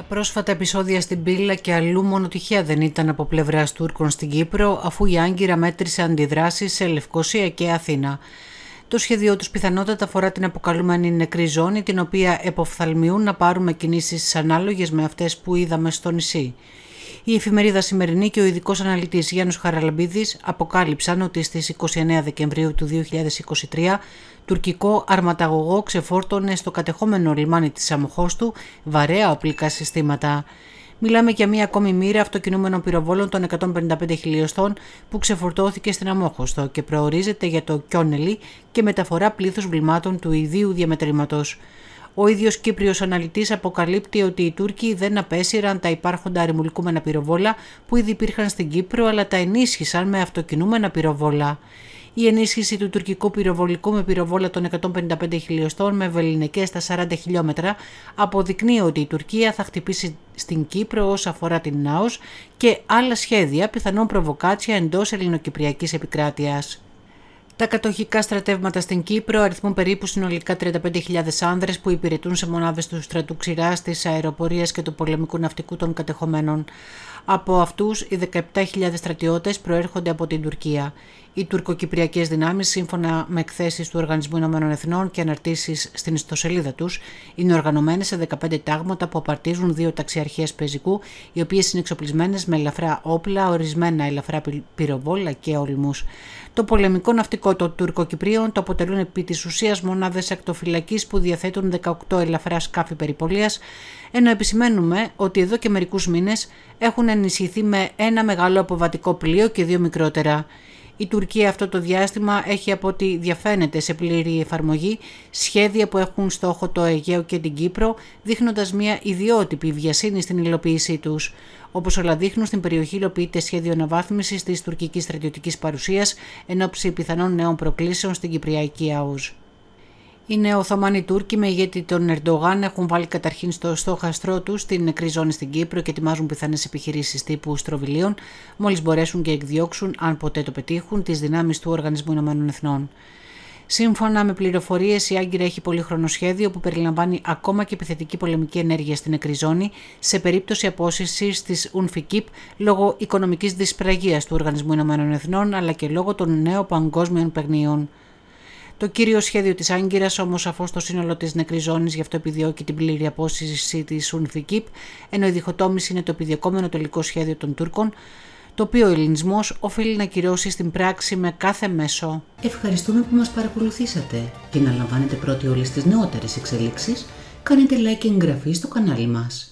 Τα πρόσφατα επεισόδια στην Πύλα και αλλού μόνο τυχαία δεν ήταν από πλευράς Τούρκων στην Κύπρο, αφού η Άγκυρα μέτρησε αντιδράσεις σε Λευκοσία και Αθήνα. Το σχέδιό τους πιθανότατα αφορά την αποκαλούμενη νεκρή ζώνη, την οποία εποφθαλμιούν να πάρουμε κινήσεις ανάλογες με αυτές που είδαμε στο νησί η εφημερίδα Σημερινή και ο ειδικός αναλυτής Γιάννου Χαραλαμπίδης αποκάλυψαν ότι στις 29 Δεκεμβρίου του 2023 τουρκικό αρματαγωγό ξεφόρτωνε στο κατεχόμενο λιμάνι της Αμοχώστου βαρέα οπλικά συστήματα. Μιλάμε για μία ακόμη μοίρα αυτοκινούμενων πυροβόλων των 155 χιλιοστών που ξεφορτώθηκε στην Αμόχωστο και προορίζεται για το Κιόνελι και μεταφορά πλήθους βλημάτων του ιδίου διαμετρήματος. Ο ίδιος Κύπριος αναλυτής αποκαλύπτει ότι οι Τούρκοι δεν απέσυραν τα υπάρχοντα αριμουλικούμενα πυροβόλα που ήδη υπήρχαν στην Κύπρο αλλά τα ενίσχυσαν με αυτοκινούμενα πυροβόλα. Η ενίσχυση του τουρκικού πυροβολικού με πυροβόλα των 155 χιλιοστών με βεληνικές στα 40 χιλιόμετρα αποδεικνύει ότι η Τουρκία θα χτυπήσει στην Κύπρο όσο αφορά την ΝΑΟΣ και άλλα σχέδια πιθανών προβοκάτσια εντός ελληνοκυπριακής επικράτειας. Τα κατοχικά στρατεύματα στην Κύπρο αριθμούν περίπου συνολικά 35.000 άνδρες που υπηρετούν σε μονάδες του στρατού ξηράς, της αεροπορίας και του πολεμικού ναυτικού των κατεχομένων. Από αυτούς, οι 17.000 στρατιώτες προέρχονται από την Τουρκία οι τουρκοκυπριακές δυνάμεις σύμφωνα με εκθέσεις του Οργανισμού Ηνωμένων Εθνών και αναρτήσεις στην ιστοσελίδα τους είναι οργανωμένες σε 15 τάγματα που απαρτίζουν δύο ταξιαρχίες πεζικού οι οποίες είναι εξοπλισμένες με ελαφρά όπλα, ορισμένα ελαφρά πυροβόλα και ολμούς. Το πολεμικό ναυτικό των Τουρκοκυπρίων το αποτελούν επί της ουσίας μονάδες ακτοφυλακής που διαθέτουν 18 ελαφρά σκάφη περιπολίας ενώ επισημαίνουμε ότι εδώ και μερικούς μήνες έχουν ενισχυθεί με ένα μεγάλο αποβατικό πλοίο και δύο μικρότερα. Η Τουρκία αυτό το διάστημα έχει από ό,τι διαφαίνεται σε πλήρη εφαρμογή σχέδια που έχουν στόχο το Αιγαίο και την Κύπρο, δείχνοντας μια ιδιότυπη βιασύνη στην υλοποίησή τους. Όπως όλα δείχνουν, στην περιοχή υλοποιείται σχέδιο αναβάθμισης της τουρκικής στρατιωτικής παρουσίας εν ώψη πιθανών νέων προκλήσεων στην Κυπριακή ΑΟΖ. Οι νεοοθωμανοί Τούρκοι με ηγέτη των Ερντογάν έχουν βάλει καταρχήν στο στόχαστρό τους την νεκρή ζώνη στην Κύπρο και ετοιμάζουν πιθανές επιχειρήσεις τύπου στροβιλίων, μόλις μπορέσουν και εκδιώξουν, αν ποτέ το πετύχουν, τις δυνάμεις του Οργανισμού Ηνωμένων Εθνών. Σύμφωνα με πληροφορίες, η Άγκυρα έχει πολύχρονο σχέδιο που περιλαμβάνει ακόμα και επιθετική πολεμική ενέργεια στην νεκρή ζώνη σε περίπτωση απόσυρση της UNFICIP λόγω οικονομικής δυσπραγίας του Οργανισμού Ηνωμένων Εθνών αλλά και λόγω των νέων παγκόσμιων παιχνιών. Το κύριο σχέδιο της Άγκυρας, όμως, αφού το σύνολο της νεκρή ζώνη, γι' αυτό επιδιώκει την πλήρη απόσυρση της ενώ η διχοτόμηση είναι το επιδιωκόμενο τελικό σχέδιο των Τούρκων, το οποίο ο ελληνισμός οφείλει να κυρώσει στην πράξη με κάθε μέσο. Ευχαριστούμε που μας παρακολουθήσατε και να λαμβάνετε πρώτοι όλες τις νεότερες εξελίξεις. Κάνετε like και εγγραφή στο κανάλι μας.